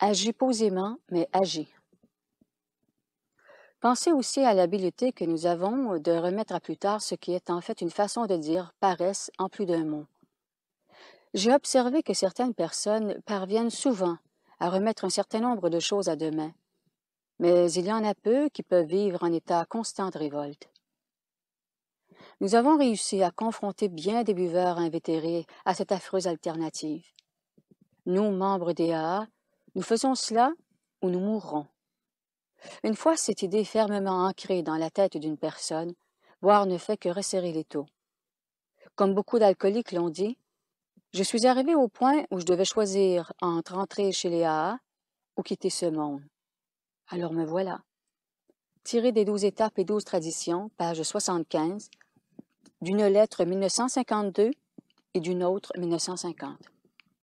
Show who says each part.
Speaker 1: Agis posément, mais agis. Pensez aussi à l'habileté que nous avons de remettre à plus tard ce qui est en fait une façon de dire paresse en plus d'un mot. J'ai observé que certaines personnes parviennent souvent à remettre un certain nombre de choses à demain, mais il y en a peu qui peuvent vivre en état constant de révolte. Nous avons réussi à confronter bien des buveurs invétérés à cette affreuse alternative. Nous, membres des nous faisons cela
Speaker 2: ou nous mourrons.
Speaker 1: Une fois cette idée fermement ancrée dans la tête d'une personne, boire ne fait que resserrer les taux. Comme beaucoup d'alcooliques l'ont dit, je suis arrivé au point où je devais choisir entre entrer chez les AA ou quitter ce monde. Alors me voilà. Tiré des douze étapes et douze traditions, page 75, d'une lettre 1952 et d'une autre 1950.